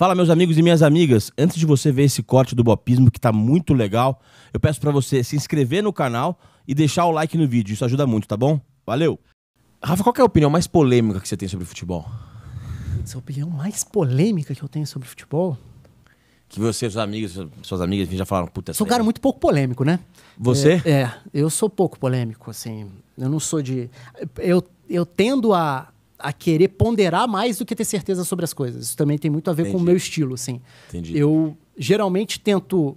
Fala, meus amigos e minhas amigas. Antes de você ver esse corte do Bopismo, que está muito legal, eu peço para você se inscrever no canal e deixar o like no vídeo. Isso ajuda muito, tá bom? Valeu! Rafa, qual é a opinião mais polêmica que você tem sobre futebol? Putz, é a opinião mais polêmica que eu tenho sobre futebol? Que você, seus amigos, suas amigas já falaram, puta... Sou um cara muito pouco polêmico, né? Você? É, é, eu sou pouco polêmico, assim. Eu não sou de... Eu, eu tendo a a querer ponderar mais do que ter certeza sobre as coisas. Isso também tem muito a ver Entendi. com o meu estilo, assim. Entendi. Eu geralmente tento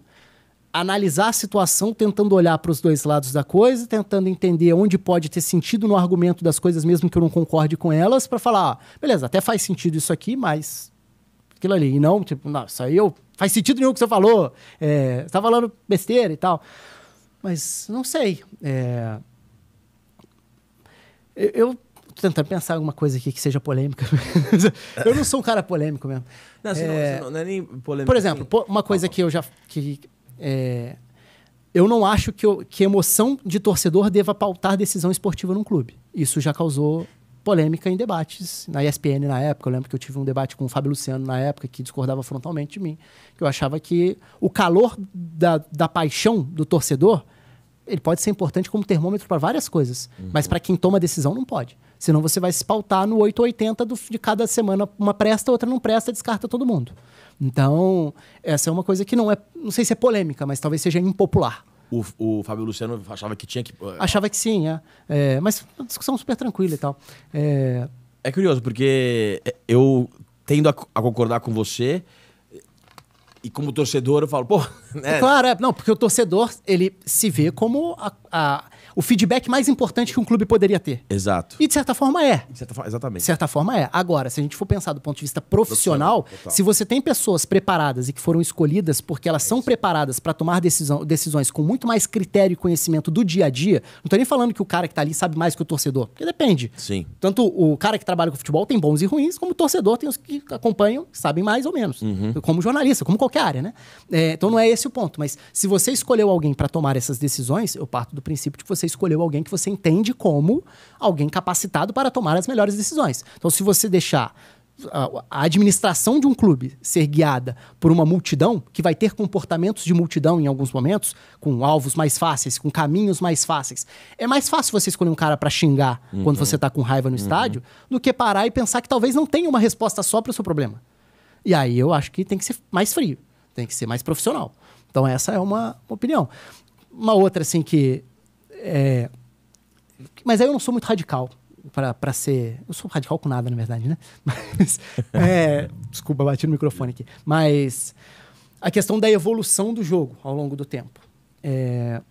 analisar a situação, tentando olhar para os dois lados da coisa, tentando entender onde pode ter sentido no argumento das coisas, mesmo que eu não concorde com elas, para falar, ah, beleza, até faz sentido isso aqui, mas aquilo ali. E não, tipo, não, isso aí eu, faz sentido nenhum que você falou. É, você está falando besteira e tal. Mas não sei. É, eu Tô tentando pensar alguma coisa aqui que seja polêmica. eu não sou um cara polêmico mesmo. Não, é... não, é nem polêmico. Por exemplo, assim. uma coisa tá que eu já. Que, é... Eu não acho que, eu, que emoção de torcedor deva pautar decisão esportiva num clube. Isso já causou polêmica em debates na ESPN na época. Eu lembro que eu tive um debate com o Fábio Luciano na época que discordava frontalmente de mim, que eu achava que o calor da, da paixão do torcedor ele pode ser importante como termômetro para várias coisas, uhum. mas para quem toma decisão não pode. Senão você vai se pautar no 880 do, de cada semana. Uma presta, outra não presta, descarta todo mundo. Então, essa é uma coisa que não é. Não sei se é polêmica, mas talvez seja impopular. O, o Fábio Luciano achava que tinha que. Eh, achava que sim, é. é mas é uma discussão super tranquila e tal. É, é curioso, porque é, eu tendo a, a concordar com você, e como torcedor eu falo, pô, né? Claro, é, não, porque o torcedor, ele se vê como a, a, o feedback mais importante que um clube poderia ter. Exato. E de certa forma é. De certa forma, exatamente. De certa forma é. Agora, se a gente for pensar do ponto de vista profissional, se você tem pessoas preparadas e que foram escolhidas porque elas é são preparadas para tomar decisão, decisões com muito mais critério e conhecimento do dia a dia, não tô nem falando que o cara que tá ali sabe mais que o torcedor, porque depende. Sim. Tanto o cara que trabalha com futebol tem bons e ruins, como o torcedor tem os que acompanham, sabem mais ou menos. Uhum. Como jornalista, como qualquer área, né? É, então não é esse o ponto. Mas se você escolheu alguém para tomar essas decisões, eu parto do princípio de que você você escolheu alguém que você entende como alguém capacitado para tomar as melhores decisões. Então, se você deixar ah, a administração de um clube ser guiada por uma multidão que vai ter comportamentos de multidão em alguns momentos, com alvos mais fáceis, com caminhos mais fáceis. É mais fácil você escolher um cara para xingar uhum. quando você está com raiva no uhum. estádio do que parar e pensar que talvez não tenha uma resposta só para o seu problema. E aí eu acho que tem que ser mais frio, tem que ser mais profissional. Então essa é uma opinião. Uma outra assim que é, mas aí eu não sou muito radical para ser. Eu sou radical com nada, na verdade, né? Mas. É, desculpa, bati no microfone aqui. Mas a questão da evolução do jogo ao longo do tempo. É,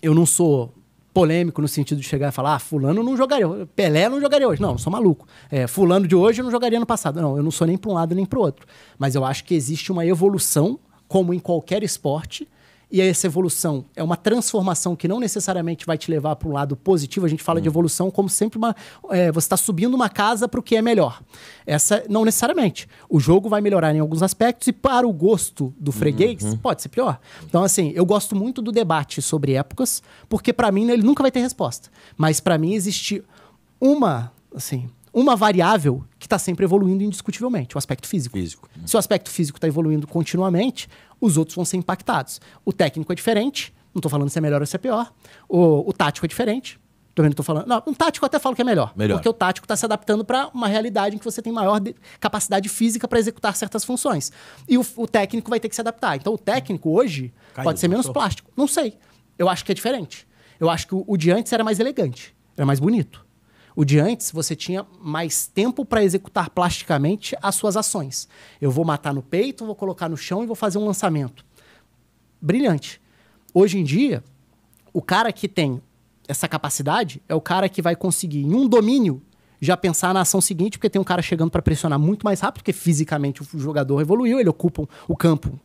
eu não sou polêmico no sentido de chegar e falar, ah, fulano não jogaria, Pelé não jogaria hoje. Não, eu sou maluco. É, fulano de hoje não jogaria no passado. Não, eu não sou nem para um lado nem para o outro. Mas eu acho que existe uma evolução, como em qualquer esporte, e essa evolução é uma transformação que não necessariamente vai te levar para um lado positivo. A gente fala hum. de evolução como sempre uma, é, você está subindo uma casa para o que é melhor. Essa não necessariamente. O jogo vai melhorar em alguns aspectos e para o gosto do freguês uhum. pode ser pior. Então assim, eu gosto muito do debate sobre épocas porque para mim ele nunca vai ter resposta. Mas para mim existe uma assim uma variável que está sempre evoluindo indiscutivelmente, o aspecto físico. físico. Se o aspecto físico está evoluindo continuamente, os outros vão ser impactados. O técnico é diferente, não estou falando se é melhor ou se é pior. O, o tático é diferente. Também não estou falando. Não, um tático eu até falo que é melhor. melhor. Porque o tático está se adaptando para uma realidade em que você tem maior capacidade física para executar certas funções. E o, o, técnico vai ter que se adaptar. Então o técnico hoje Caiu, pode ser menos plástico. Não sei. Eu acho que é diferente. Eu acho que o, o de antes era mais elegante, era mais bonito. O de antes, você tinha mais tempo para executar plasticamente as suas ações. Eu vou matar no peito, vou colocar no chão e vou fazer um lançamento. Brilhante. Hoje em dia, o cara que tem essa capacidade é o cara que vai conseguir, em um domínio, já pensar na ação seguinte, porque tem um cara chegando para pressionar muito mais rápido, porque fisicamente o jogador evoluiu, ele ocupa o campo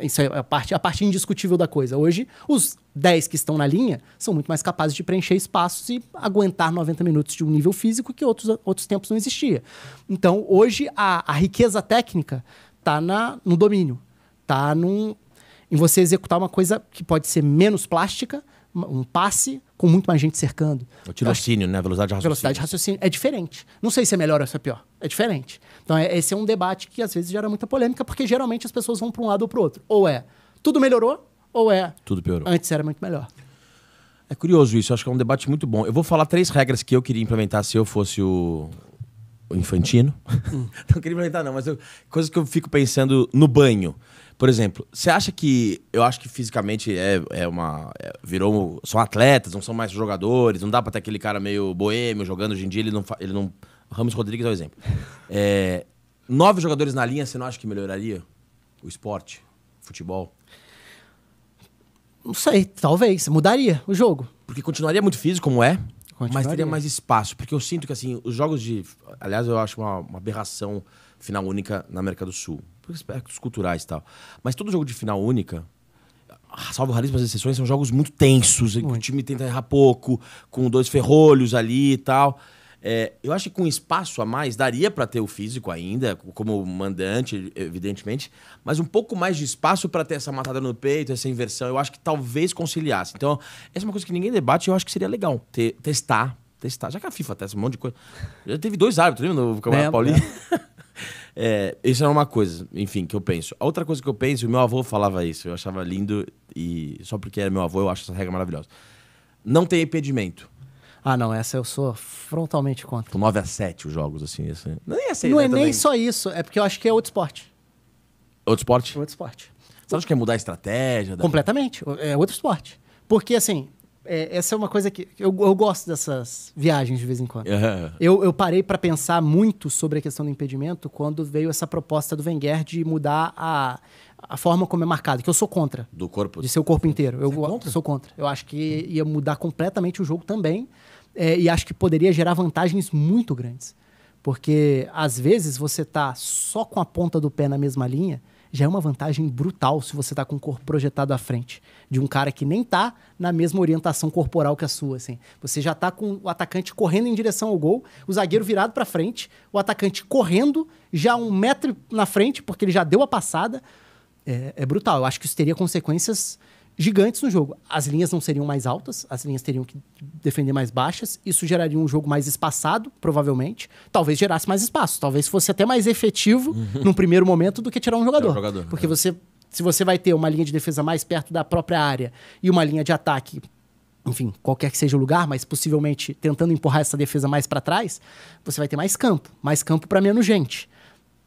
isso é a parte, a parte indiscutível da coisa. Hoje, os 10 que estão na linha são muito mais capazes de preencher espaços e aguentar 90 minutos de um nível físico que outros, outros tempos não existia. Então, hoje, a, a riqueza técnica está no domínio, está em você executar uma coisa que pode ser menos plástica, um passe, com muito mais gente cercando. O tirocínio, né? Velocidade de raciocínio. Velocidade de raciocínio é diferente. Não sei se é melhor ou se é pior. É diferente. Então, é, esse é um debate que às vezes gera muita polêmica, porque geralmente as pessoas vão para um lado ou para o outro. Ou é tudo melhorou, ou é. Tudo piorou. Antes era muito melhor. É curioso isso, acho que é um debate muito bom. Eu vou falar três regras que eu queria implementar se eu fosse o, infantino. não queria me não, mas eu, coisas que eu fico pensando no banho. Por exemplo, você acha que. Eu acho que fisicamente é, é uma. É, virou. São atletas, não são mais jogadores, não dá pra ter aquele cara meio boêmio jogando hoje em dia, ele não. Ele não Ramos Rodrigues é o um exemplo. É, nove jogadores na linha, você não acha que melhoraria o esporte, futebol? Não sei, talvez. Mudaria o jogo. Porque continuaria muito físico, como é mas teria mais espaço, porque eu sinto que assim, os jogos de. Aliás, eu acho uma, uma aberração final única na América do Sul. Por aspectos culturais e tal. Mas todo jogo de final única, salvo raríssimas exceções, são jogos muito tensos, muito. em que o time tenta errar pouco, com dois ferrolhos ali e tal. É, eu acho que com espaço a mais daria para ter o físico ainda, como mandante, evidentemente, mas um pouco mais de espaço para ter essa matada no peito, essa inversão, eu acho que talvez conciliasse. Então, essa é uma coisa que ninguém debate, eu acho que seria legal ter, testar, testar. Já que a FIFA testa um monte de coisa. Já teve dois árbitros, lembra no Campeonato é, Paulista? É. é, isso era é uma coisa, enfim, que eu penso. A outra coisa que eu penso, o meu avô falava isso, eu achava lindo, e só porque era meu avô, eu acho essa regra maravilhosa. Não tem impedimento ah, não, essa eu sou frontalmente contra. Então, 9 a 7 os jogos, assim. Esse... Não, é, assim, não né, é nem só isso, é porque eu acho que é outro esporte. Outro esporte? Outro esporte. Você acha que é mudar a estratégia? Da... Completamente, é outro esporte. Porque, assim, é, essa é uma coisa que. Eu, eu gosto dessas viagens de vez em quando. Eu, eu parei para pensar muito sobre a questão do impedimento quando veio essa proposta do Wenger de mudar a, a forma como é marcado, que eu sou contra. Do corpo? De seu corpo inteiro. Você eu é contra? sou contra. Eu acho que ia mudar completamente o jogo também é, e acho que poderia gerar vantagens muito grandes. Porque às vezes você tá só com a ponta do pé na mesma linha, já é uma vantagem brutal se você tá com o corpo projetado à frente de um cara que nem tá na mesma orientação corporal que a sua, assim. Você já tá com o atacante correndo em direção ao gol, o zagueiro virado para frente, o atacante correndo já um metro na frente porque ele já deu a passada. É, é brutal. Eu acho que isso teria consequências gigantes no jogo. As linhas não seriam mais altas, as linhas teriam que defender mais baixas. Isso geraria um jogo mais espaçado, provavelmente. Talvez gerasse mais espaço, talvez fosse até mais efetivo uhum. num primeiro momento do que tirar um jogador. Um jogador porque é. você, se você vai ter uma linha de defesa mais perto da própria área e uma linha de ataque enfim, qualquer que seja o lugar, mas possivelmente tentando empurrar essa defesa mais para trás, você vai ter mais campo, mais campo para menos gente.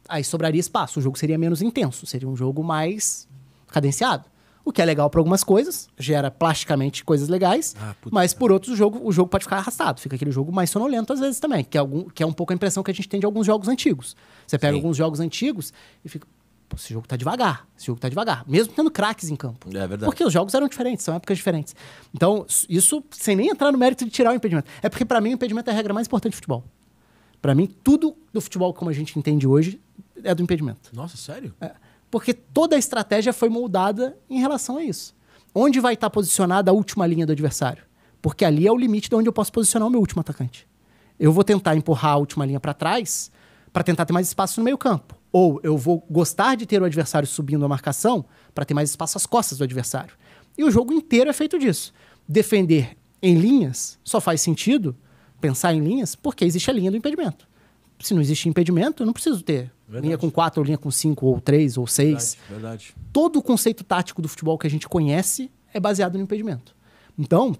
Aí sobraria espaço, o jogo seria menos intenso, seria um jogo mais cadenciado. O que é legal para algumas coisas, gera plasticamente coisas legais, ah, mas por outros o jogo, o jogo pode ficar arrastado, fica aquele jogo mais sonolento às vezes também, que é, algum, que é um pouco a impressão que a gente tem de alguns jogos antigos. Você pega Sim. alguns jogos antigos e fica, esse jogo tá devagar, esse jogo tá devagar, mesmo tendo craques em campo. É verdade. Porque os jogos eram diferentes, são épocas diferentes. Então, isso sem nem entrar no mérito de tirar o impedimento. É porque para mim o impedimento é a regra mais importante do futebol. Para mim, tudo do futebol como a gente entende hoje é do impedimento. Nossa, sério? É. Porque toda a estratégia foi moldada em relação a isso. Onde vai estar posicionada a última linha do adversário? Porque ali é o limite de onde eu posso posicionar o meu último atacante. Eu vou tentar empurrar a última linha para trás para tentar ter mais espaço no meio campo. Ou eu vou gostar de ter o adversário subindo a marcação para ter mais espaço às costas do adversário. E o jogo inteiro é feito disso. Defender em linhas só faz sentido pensar em linhas porque existe a linha do impedimento. Se não existe impedimento, eu não preciso ter Verdade. Linha com quatro, linha com cinco, ou três, ou seis. Verdade, verdade. Todo o conceito tático do futebol que a gente conhece é baseado no impedimento. Então,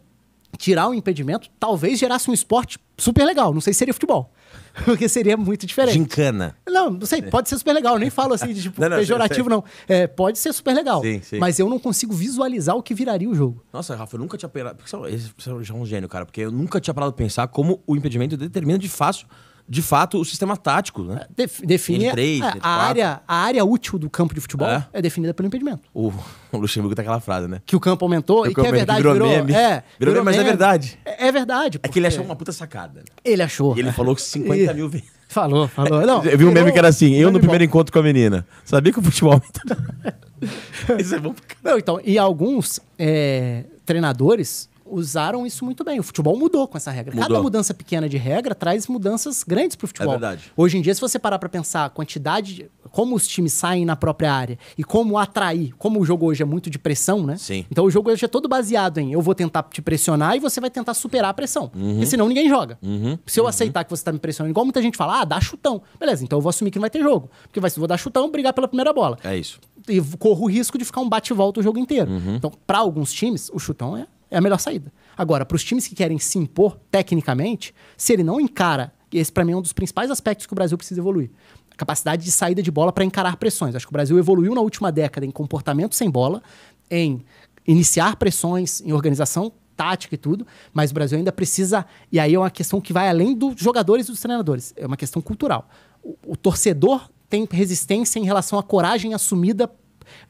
tirar o impedimento talvez gerasse um esporte super legal. Não sei se seria futebol. Porque seria muito diferente. Gincana. Não, não sei, pode ser super legal. Eu nem falo assim de tipo, não, não, pejorativo, não. É, pode ser super legal. Sim, sim. Mas eu não consigo visualizar o que viraria o jogo. Nossa, Rafa, eu nunca tinha parado. É você é um gênio, cara, porque eu nunca tinha parado de pensar como o impedimento determina de fácil de fato, o sistema tático, né? É, define N3, é, a, a área, a área útil do campo de futebol é, é definida pelo impedimento. O, o Luxemburgo tem tá aquela frase, né? Que o campo aumentou que e campo que é verdade, virou, virou meme. É, virou, meme, mas é verdade. É, é verdade. Porque... É que ele achou uma puta sacada. Né? Ele achou. E ele falou que 50 mil vezes. Falou, falou. Não, eu vi um meme que era assim, eu no primeiro bom. encontro com a menina. Sabia que o futebol aumenta? Isso é bom pra Não, então, e alguns é, treinadores usaram isso muito bem. O futebol mudou com essa regra. Mudou. Cada mudança pequena de regra traz mudanças grandes para o futebol. É verdade. Hoje em dia, se você parar para pensar a quantidade, como os times saem na própria área e como atrair, como o jogo hoje é muito de pressão, né? Sim. Então o jogo hoje é todo baseado em eu vou tentar te pressionar e você vai tentar superar a pressão. Uhum. Porque senão ninguém joga. Uhum. Se eu uhum. aceitar que você está me pressionando, igual muita gente fala, ah, dá chutão. Beleza, então eu vou assumir que não vai ter jogo. Porque vai, vou dar chutão, brigar pela primeira bola. É isso. E corro o risco de ficar um bate-volta o jogo inteiro. Uhum. Então, para alguns times, o chutão é é a melhor saída. Agora, para os times que querem se impor tecnicamente, se ele não encara, esse para mim é um dos principais aspectos que o Brasil precisa evoluir. A capacidade de saída de bola para encarar pressões. Acho que o Brasil evoluiu na última década em comportamento sem bola, em iniciar pressões, em organização tática e tudo, mas o Brasil ainda precisa. E aí é uma questão que vai além dos jogadores e dos treinadores, é uma questão cultural. O, o torcedor tem resistência em relação à coragem assumida,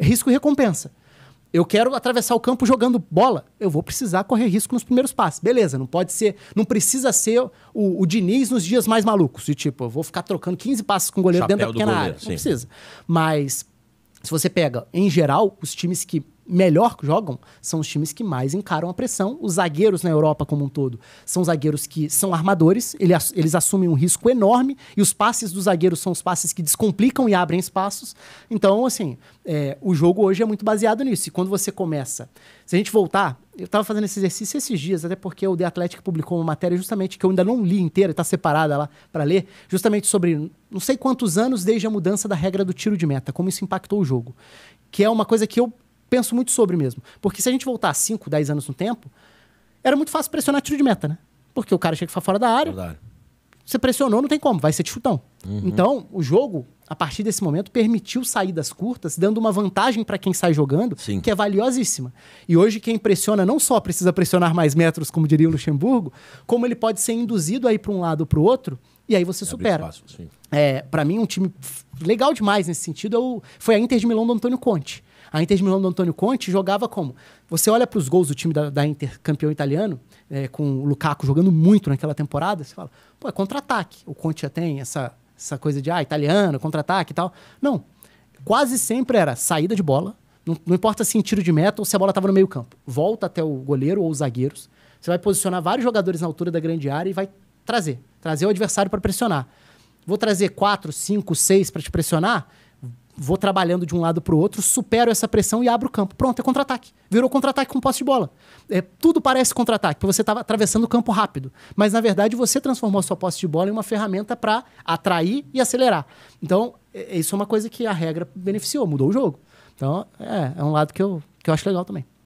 risco e recompensa. Eu quero atravessar o campo jogando bola. Eu vou precisar correr risco nos primeiros passes. Beleza, não pode ser. Não precisa ser o, o Diniz nos dias mais malucos. De tipo, eu vou ficar trocando 15 passes com o goleiro Chapéu dentro da pequena goleiro, área. Sim. Não precisa. Mas, se você pega, em geral, os times que melhor jogam são os times que mais encaram a pressão. Os zagueiros na Europa como um todo são zagueiros que são armadores, eles assumem um risco enorme e os passes dos zagueiros são os passes que descomplicam e abrem espaços. Então, assim, é, o jogo hoje é muito baseado nisso. E quando você começa, se a gente voltar, eu estava fazendo esse exercício esses dias, até porque o The Athletic publicou uma matéria justamente que eu ainda não li inteira, está separada lá para ler, justamente sobre não sei quantos anos desde a mudança da regra do tiro de meta, como isso impactou o jogo. Que é uma coisa que eu penso muito sobre mesmo. Porque se a gente voltar 5, 10 anos no tempo, era muito fácil pressionar tiro de meta, né? Porque o cara chega fora da área. Verdade. Você pressionou, não tem como, vai ser de chutão. Uhum. Então, o jogo, a partir desse momento, permitiu saídas curtas, dando uma vantagem para quem sai jogando, Sim. que é valiosíssima. E hoje, quem pressiona não só precisa pressionar mais metros, como diria o Luxemburgo, como ele pode ser induzido aí para um lado ou para o outro, e aí você supera. é, para mim, um time legal demais nesse sentido é o, foi a Inter de Milão do Antônio Conte. A Inter de Milão do Antônio Conte jogava como? Você olha para os gols do time da, da Inter, campeão italiano, é, com o Lukaku jogando muito naquela temporada, você fala, pô, é contra-ataque. O Conte já tem essa, essa coisa de, ah, italiano, contra-ataque e tal. Não. Quase sempre era saída de bola, não, não importa se em tiro de meta ou se a bola estava no meio campo. Volta até o goleiro ou os zagueiros. Você vai posicionar vários jogadores na altura da grande área e vai trazer. Trazer o adversário para pressionar. Vou trazer quatro, cinco, seis para te pressionar vou trabalhando de um lado para o outro, supero essa pressão e abro o campo. Pronto, é contra-ataque. Virou contra-ataque com posse de bola. É, tudo parece contra-ataque, porque você estava atravessando o campo rápido. Mas, na verdade, você transformou a sua posse de bola em uma ferramenta para atrair e acelerar. Então, é, é, isso é uma coisa que a regra beneficiou, mudou o jogo. Então, é, é um lado que eu, que eu acho legal também.